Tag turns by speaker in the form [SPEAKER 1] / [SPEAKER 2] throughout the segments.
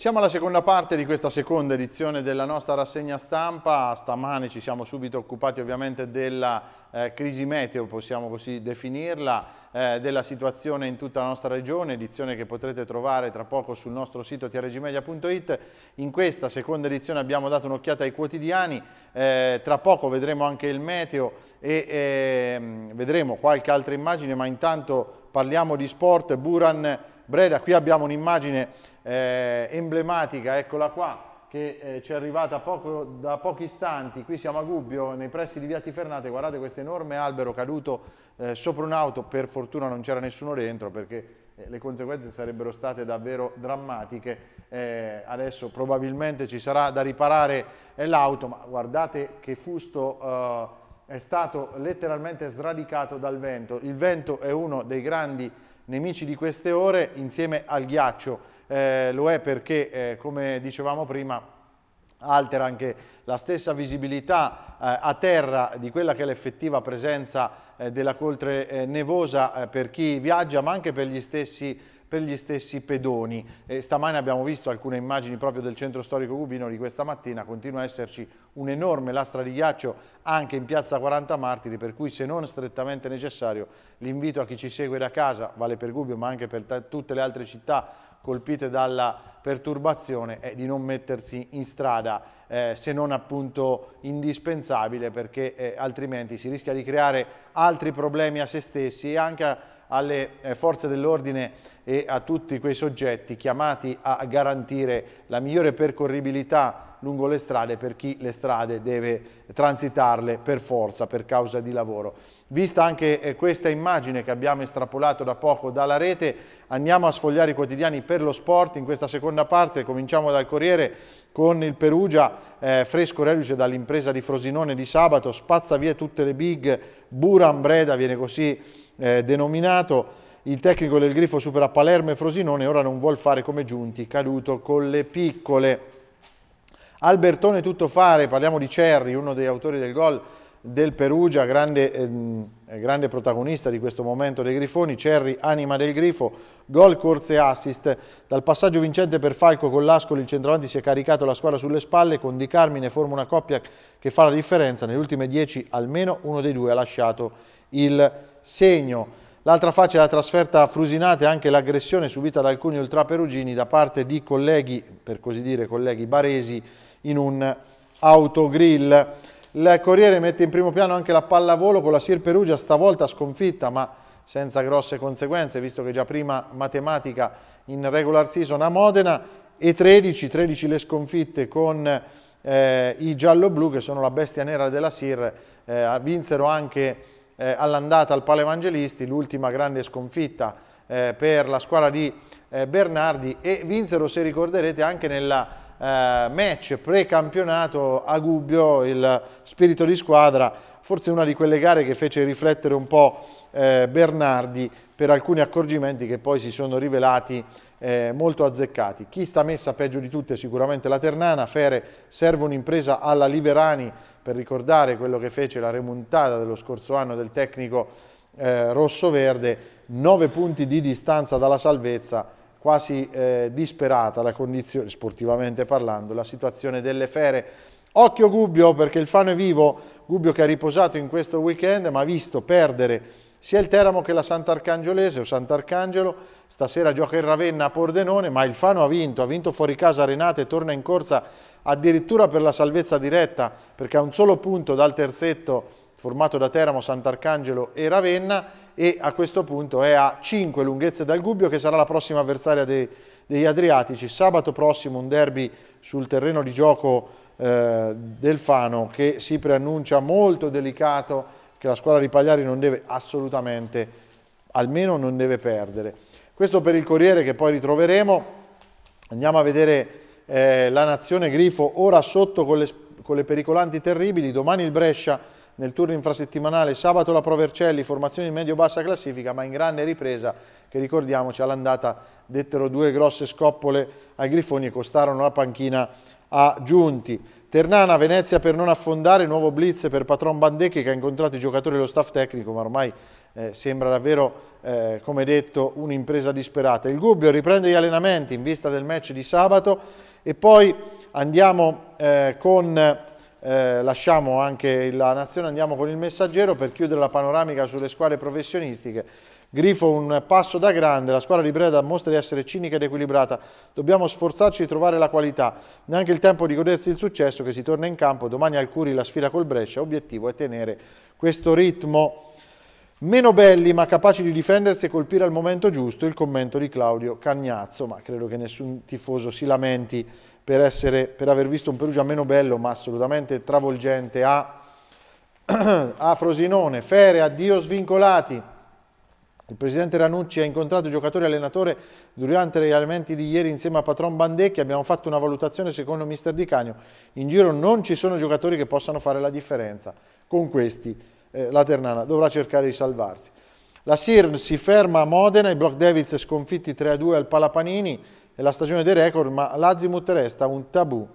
[SPEAKER 1] Siamo alla seconda parte di questa seconda edizione della nostra rassegna stampa, stamane ci siamo subito occupati ovviamente della eh, crisi meteo, possiamo così definirla, eh, della situazione in tutta la nostra regione, edizione che potrete trovare tra poco sul nostro sito trgmedia.it. In questa seconda edizione abbiamo dato un'occhiata ai quotidiani, eh, tra poco vedremo anche il meteo e ehm, vedremo qualche altra immagine, ma intanto parliamo di sport, Buran Breda, qui abbiamo un'immagine eh, emblematica, eccola qua, che eh, ci è arrivata poco, da pochi istanti, qui siamo a Gubbio, nei pressi di Via Tifernate, guardate questo enorme albero caduto eh, sopra un'auto, per fortuna non c'era nessuno dentro perché eh, le conseguenze sarebbero state davvero drammatiche, eh, adesso probabilmente ci sarà da riparare eh, l'auto, ma guardate che fusto eh, è stato letteralmente sradicato dal vento, il vento è uno dei grandi nemici di queste ore insieme al ghiaccio, eh, lo è perché, eh, come dicevamo prima, altera anche la stessa visibilità eh, a terra di quella che è l'effettiva presenza eh, della coltre eh, nevosa eh, per chi viaggia, ma anche per gli stessi per gli stessi pedoni. Eh, stamane abbiamo visto alcune immagini proprio del centro storico Gubino di questa mattina, continua a esserci un'enorme lastra di ghiaccio anche in piazza 40 Martiri, per cui se non strettamente necessario l'invito a chi ci segue da casa, vale per Gubbio ma anche per tutte le altre città colpite dalla perturbazione è di non mettersi in strada eh, se non appunto indispensabile perché eh, altrimenti si rischia di creare altri problemi a se stessi e anche alle eh, forze dell'ordine e a tutti quei soggetti chiamati a garantire la migliore percorribilità lungo le strade per chi le strade deve transitarle per forza, per causa di lavoro. Vista anche eh, questa immagine che abbiamo estrapolato da poco dalla rete, andiamo a sfogliare i quotidiani per lo sport. In questa seconda parte cominciamo dal Corriere con il Perugia, eh, fresco reduce dall'impresa di Frosinone di sabato, spazza via tutte le big, Buram Breda viene così eh, denominato. Il tecnico del Grifo supera Palermo e Frosinone, ora non vuol fare come Giunti, caduto con le piccole. Albertone Tuttofare, parliamo di Cerri, uno degli autori del gol del Perugia, grande, ehm, eh, grande, protagonista di questo momento dei Grifoni, Cerri, anima del Grifo, gol, corse e assist. Dal passaggio vincente per Falco con l'Ascoli il centravanti si è caricato la squadra sulle spalle, con Di Carmine forma una coppia che fa la differenza, nelle ultime dieci almeno uno dei due ha lasciato il segno. L'altra faccia della trasferta a Frusinate è anche l'aggressione subita da alcuni ultraperugini da parte di colleghi, per così dire colleghi baresi, in un autogrill. Il Corriere mette in primo piano anche la pallavolo con la Sir Perugia, stavolta sconfitta ma senza grosse conseguenze, visto che già prima matematica in regular season a Modena e 13, 13 le sconfitte con eh, i giallo-blu che sono la bestia nera della Sir, eh, vinsero anche eh, all'andata al Palevangelisti, l'ultima grande sconfitta eh, per la squadra di eh, Bernardi e vinsero, se ricorderete, anche nella eh, match pre-campionato a Gubbio il spirito di squadra, forse una di quelle gare che fece riflettere un po' eh, Bernardi per alcuni accorgimenti che poi si sono rivelati eh, molto azzeccati. Chi sta messa peggio di tutte è sicuramente la Ternana, Fere serve un'impresa alla Liverani per ricordare quello che fece la remontata dello scorso anno del tecnico eh, rosso-verde, 9 punti di distanza dalla salvezza, quasi eh, disperata la condizione, sportivamente parlando, la situazione delle fere. Occhio Gubbio perché il Fano è vivo, Gubbio che ha riposato in questo weekend ma ha visto perdere sia il Teramo che la Sant'Arcangiolese o Sant'Arcangelo, stasera gioca il Ravenna a Pordenone ma il Fano ha vinto, ha vinto fuori casa Renate, torna in corsa addirittura per la salvezza diretta, perché a un solo punto dal terzetto formato da Teramo, Sant'Arcangelo e Ravenna e a questo punto è a 5 lunghezze dal Gubbio che sarà la prossima avversaria dei, degli Adriatici. Sabato prossimo un derby sul terreno di gioco eh, del Fano che si preannuncia molto delicato che la squadra di Pagliari non deve assolutamente, almeno non deve perdere. Questo per il Corriere che poi ritroveremo. Andiamo a vedere eh, la nazione Grifo ora sotto con le, con le pericolanti terribili, domani il Brescia nel turno infrasettimanale, sabato la Pro Vercelli, formazione di medio-bassa classifica, ma in grande ripresa che ricordiamoci all'andata dettero due grosse scoppole ai Grifoni e costarono la panchina a Giunti. Ternana, Venezia per non affondare, nuovo blitz per Patron Bandecchi che ha incontrato i giocatori dello staff tecnico, ma ormai eh, sembra davvero, eh, come detto, un'impresa disperata. Il Gubbio riprende gli allenamenti in vista del match di sabato e poi andiamo eh, con, eh, lasciamo anche la nazione, andiamo con il messaggero per chiudere la panoramica sulle squadre professionistiche. Grifo un passo da grande, la squadra di Breda mostra di essere cinica ed equilibrata, dobbiamo sforzarci di trovare la qualità, neanche il tempo di godersi il successo che si torna in campo, domani al Curi la sfida col Brescia, obiettivo è tenere questo ritmo Meno belli ma capaci di difendersi e colpire al momento giusto il commento di Claudio Cagnazzo, ma credo che nessun tifoso si lamenti per, essere, per aver visto un Perugia meno bello ma assolutamente travolgente a, a Frosinone, Fere, addio svincolati. Il presidente Ranucci ha incontrato i giocatori e allenatore durante gli allenamenti di ieri insieme a Patron Bandecchi. Abbiamo fatto una valutazione secondo mister Di Cagno. In giro non ci sono giocatori che possano fare la differenza con questi eh, la Ternana dovrà cercare di salvarsi. La Sirn si ferma a Modena, i Block Devils sconfitti 3-2 al Palapanini, è la stagione dei record, ma l'Azimut resta un tabù.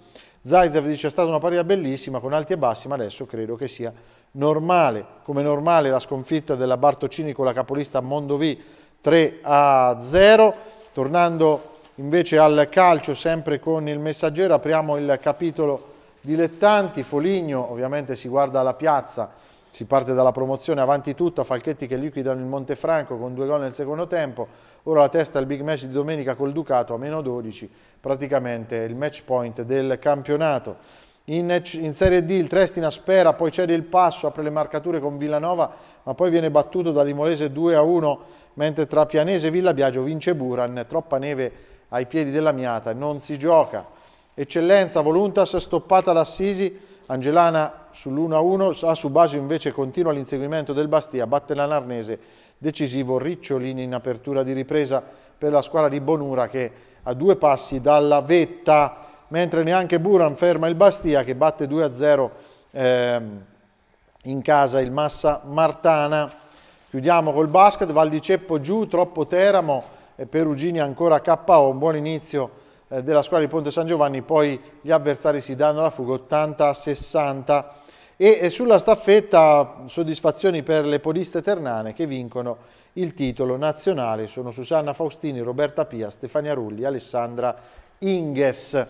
[SPEAKER 1] Zaizev dice è stata una partita bellissima, con alti e bassi, ma adesso credo che sia normale. Come normale la sconfitta della Bartocini con la capolista Mondovì 3-0. Tornando invece al calcio, sempre con il messaggero, apriamo il capitolo dilettanti. Foligno ovviamente si guarda alla piazza si parte dalla promozione, avanti tutta, Falchetti che liquidano il Montefranco con due gol nel secondo tempo, ora la testa al big match di domenica col Ducato a meno 12, praticamente il match point del campionato. In, in Serie D il Trestina spera, poi cede il passo, apre le marcature con Villanova, ma poi viene battuto dall'Imolese 2 a 1, mentre tra Pianese e Villabiagio vince Buran, troppa neve ai piedi della Miata, non si gioca. Eccellenza, Voluntas stoppata da Assisi, Angelana sull'1-1, a Sasubasio invece continua l'inseguimento del Bastia, batte l'Anarnese, decisivo Ricciolini in apertura di ripresa per la squadra di Bonura che a due passi dalla vetta, mentre neanche Buran ferma il Bastia che batte 2-0 ehm, in casa il Massa Martana. Chiudiamo col basket, Valdiceppo giù, troppo Teramo e Perugini ancora KO, un buon inizio eh, della squadra di Ponte San Giovanni, poi gli avversari si danno la fuga 80 60 e sulla staffetta soddisfazioni per le podiste ternane che vincono il titolo nazionale sono Susanna Faustini, Roberta Pia, Stefania Rulli, Alessandra Inges.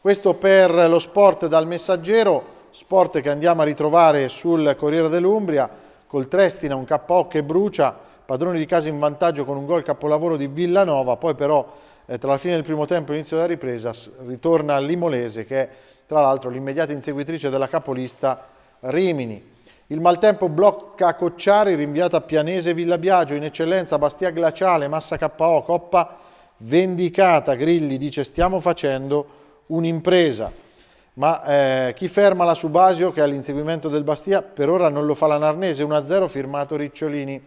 [SPEAKER 1] Questo per lo sport dal messaggero, sport che andiamo a ritrovare sul Corriere dell'Umbria, col Trestina un KO che brucia, padroni di casa in vantaggio con un gol capolavoro di Villanova, poi però eh, tra la fine del primo tempo e l'inizio della ripresa ritorna l'Imolese che è tra l'altro l'immediata inseguitrice della capolista Rimini. Il maltempo blocca Cocciari, rinviata a Pianese Villa Biagio, in eccellenza Bastia Glaciale, Massa KO, Coppa Vendicata. Grilli dice stiamo facendo un'impresa. Ma eh, chi ferma la Subasio che è all'inseguimento del Bastia? Per ora non lo fa la Narnese, 1-0 firmato Ricciolini.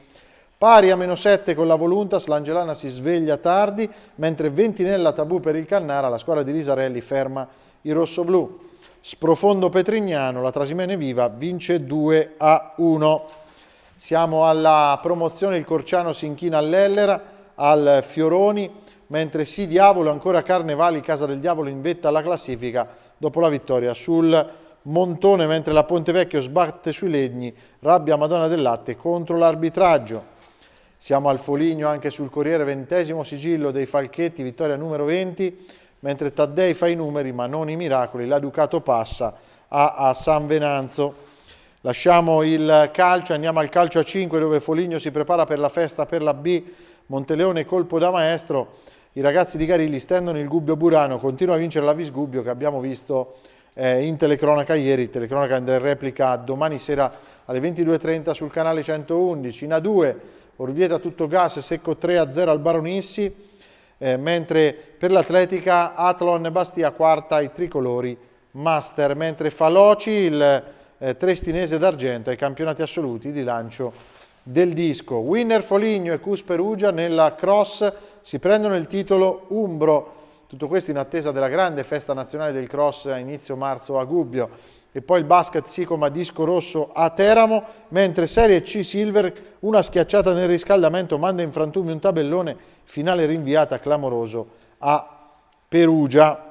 [SPEAKER 1] Pari a meno 7 con la Voluntas, l'Angelana si sveglia tardi, mentre Ventinella tabù per il Cannara, la squadra di Risarelli ferma i rossoblù. Sprofondo Petrignano, la Trasimene Viva vince 2 a 1. Siamo alla promozione, il Corciano si inchina all'Ellera, al Fioroni, mentre Sì Diavolo, ancora Carnevali, Casa del Diavolo in vetta alla classifica dopo la vittoria sul Montone, mentre la Ponte Vecchio sbatte sui legni, rabbia Madonna del Latte contro l'arbitraggio. Siamo al Foligno anche sul Corriere, ventesimo sigillo dei Falchetti, vittoria numero 20, mentre Taddei fa i numeri ma non i miracoli, la Ducato passa a, a San Venanzo. Lasciamo il calcio, andiamo al calcio a 5 dove Foligno si prepara per la festa per la B, Monteleone colpo da maestro, i ragazzi di Garilli stendono il Gubbio Burano, continua a vincere la Visgubbio che abbiamo visto eh, in telecronaca ieri, telecronaca andrà in replica domani sera alle 22.30 sul canale 111, in A2 Orvieta tutto gas, secco 3 0 al Baronissi, eh, mentre per l'atletica Athlon Bastia quarta ai tricolori master, mentre Faloci il eh, trestinese d'argento ai campionati assoluti di lancio del disco. Winner Foligno e Cus Perugia nella cross si prendono il titolo Umbro, tutto questo in attesa della grande festa nazionale del cross a inizio marzo a Gubbio e poi il basket Sicoma disco rosso a Teramo, mentre Serie C Silver una schiacciata nel riscaldamento manda in frantumi un tabellone, finale rinviata clamoroso a Perugia.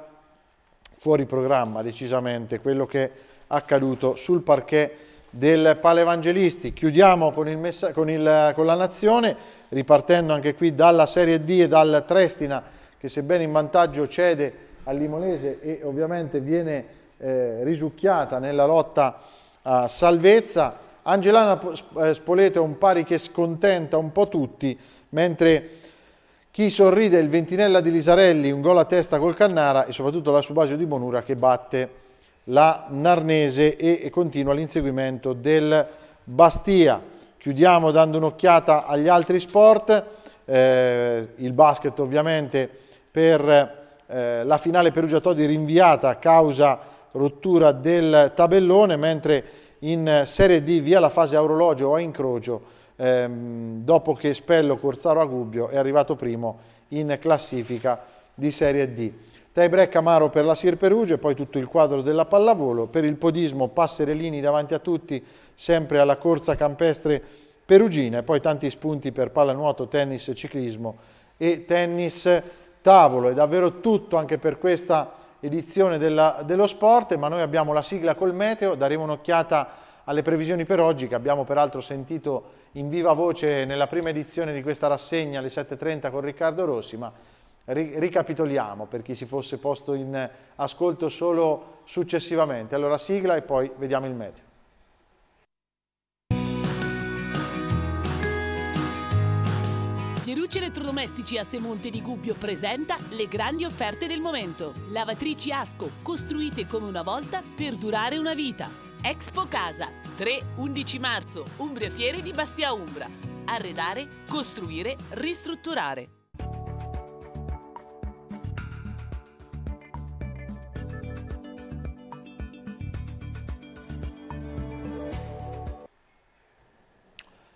[SPEAKER 1] Fuori programma decisamente quello che è accaduto sul parquet del Palevangelisti. Chiudiamo con, il, con, il, con la Nazione, ripartendo anche qui dalla Serie D e dal Trestina che sebbene in vantaggio cede al Limonese e ovviamente viene eh, risucchiata nella lotta a salvezza. Angelana eh, Spoleto è un pari che scontenta un po' tutti, mentre chi sorride è il Ventinella di Lisarelli, un gol a testa col Cannara e soprattutto la Subasio di Bonura che batte la Narnese e continua l'inseguimento del Bastia. Chiudiamo dando un'occhiata agli altri sport, eh, il basket ovviamente per eh, la finale Perugia-Todi rinviata a causa di rottura del tabellone, mentre in Serie D via la fase a orologio o a incrocio, ehm, dopo che Spello, Corzaro, Agubbio è arrivato primo in classifica di Serie D. Tiebreak amaro per la Sir Perugia e poi tutto il quadro della pallavolo. Per il podismo Passerellini davanti a tutti, sempre alla corsa campestre perugina e poi tanti spunti per pallanuoto, tennis, ciclismo e tennis tavolo. È davvero tutto anche per questa edizione della, dello sport, ma noi abbiamo la sigla col meteo, daremo un'occhiata alle previsioni per oggi che abbiamo peraltro sentito in viva voce nella prima edizione di questa rassegna alle 7.30 con Riccardo Rossi, ma ri ricapitoliamo per chi si fosse posto in ascolto solo successivamente. Allora sigla e poi vediamo il meteo. Cherucci Elettrodomestici a Semonte di Gubbio presenta le grandi offerte del momento. Lavatrici Asco, costruite come una volta per durare una vita. Expo Casa, 3-11 marzo, Umbria Fiere di Bastia Umbra. Arredare, costruire, ristrutturare.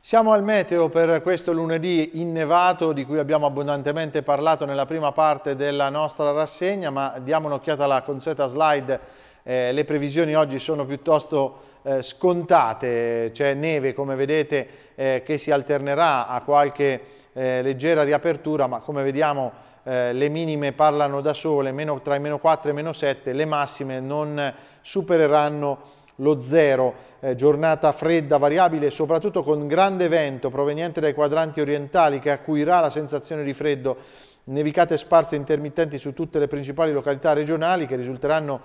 [SPEAKER 1] Siamo al meteo per questo lunedì innevato di cui abbiamo abbondantemente parlato nella prima parte della nostra rassegna, ma diamo un'occhiata alla consueta slide. Eh, le previsioni oggi sono piuttosto eh, scontate, c'è neve come vedete eh, che si alternerà a qualche eh, leggera riapertura, ma come vediamo eh, le minime parlano da sole, meno, tra i meno 4 e i meno 7, le massime non supereranno lo 0, eh, giornata fredda, variabile, soprattutto con grande vento proveniente dai quadranti orientali che acuirà la sensazione di freddo, nevicate sparse intermittenti su tutte le principali località regionali che risulteranno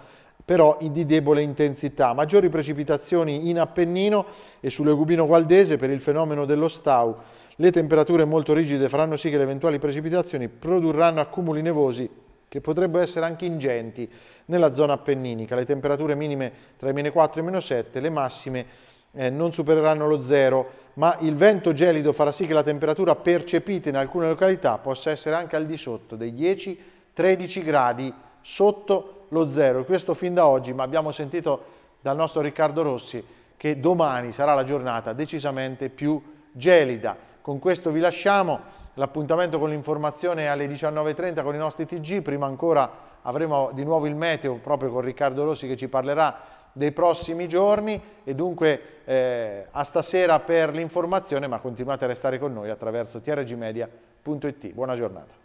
[SPEAKER 1] però di debole intensità. Maggiori precipitazioni in Appennino e sull'Egubino Gualdese per il fenomeno dello Stau. Le temperature molto rigide faranno sì che le eventuali precipitazioni produrranno accumuli nevosi che potrebbero essere anche ingenti nella zona appenninica. Le temperature minime tra i meno 4 e i meno 7, le massime eh, non supereranno lo zero, ma il vento gelido farà sì che la temperatura percepita in alcune località possa essere anche al di sotto dei 10-13 gradi sotto lo zero. Questo fin da oggi, ma abbiamo sentito dal nostro Riccardo Rossi che domani sarà la giornata decisamente più gelida. Con questo vi lasciamo. L'appuntamento con l'informazione alle 19.30 con i nostri TG, prima ancora avremo di nuovo il meteo proprio con Riccardo Rossi che ci parlerà dei prossimi giorni e dunque eh, a stasera per l'informazione ma continuate a restare con noi attraverso trgmedia.it. Buona giornata.